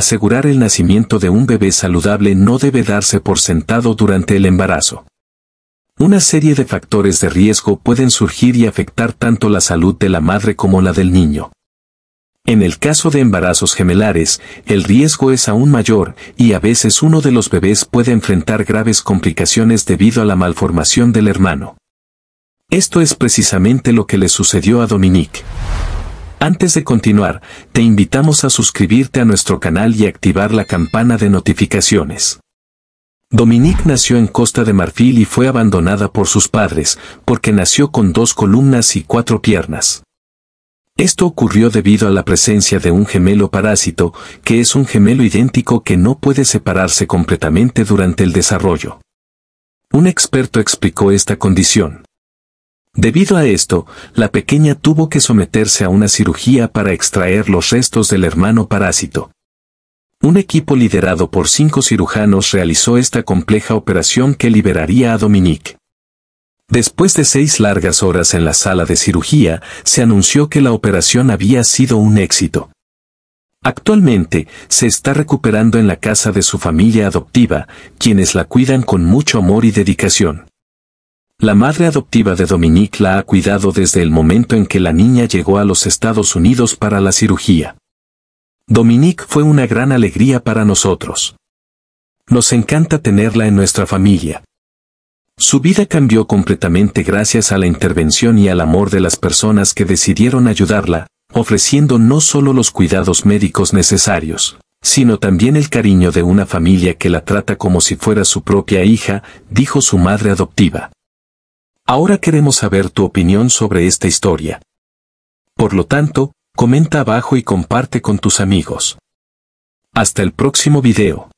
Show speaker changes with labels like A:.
A: asegurar el nacimiento de un bebé saludable no debe darse por sentado durante el embarazo. Una serie de factores de riesgo pueden surgir y afectar tanto la salud de la madre como la del niño. En el caso de embarazos gemelares, el riesgo es aún mayor y a veces uno de los bebés puede enfrentar graves complicaciones debido a la malformación del hermano. Esto es precisamente lo que le sucedió a Dominique. Antes de continuar, te invitamos a suscribirte a nuestro canal y activar la campana de notificaciones. Dominique nació en Costa de Marfil y fue abandonada por sus padres, porque nació con dos columnas y cuatro piernas. Esto ocurrió debido a la presencia de un gemelo parásito, que es un gemelo idéntico que no puede separarse completamente durante el desarrollo. Un experto explicó esta condición. Debido a esto, la pequeña tuvo que someterse a una cirugía para extraer los restos del hermano parásito. Un equipo liderado por cinco cirujanos realizó esta compleja operación que liberaría a Dominique. Después de seis largas horas en la sala de cirugía, se anunció que la operación había sido un éxito. Actualmente, se está recuperando en la casa de su familia adoptiva, quienes la cuidan con mucho amor y dedicación. La madre adoptiva de Dominique la ha cuidado desde el momento en que la niña llegó a los Estados Unidos para la cirugía. Dominique fue una gran alegría para nosotros. Nos encanta tenerla en nuestra familia. Su vida cambió completamente gracias a la intervención y al amor de las personas que decidieron ayudarla, ofreciendo no solo los cuidados médicos necesarios, sino también el cariño de una familia que la trata como si fuera su propia hija, dijo su madre adoptiva. Ahora queremos saber tu opinión sobre esta historia. Por lo tanto, comenta abajo y comparte con tus amigos. Hasta el próximo video.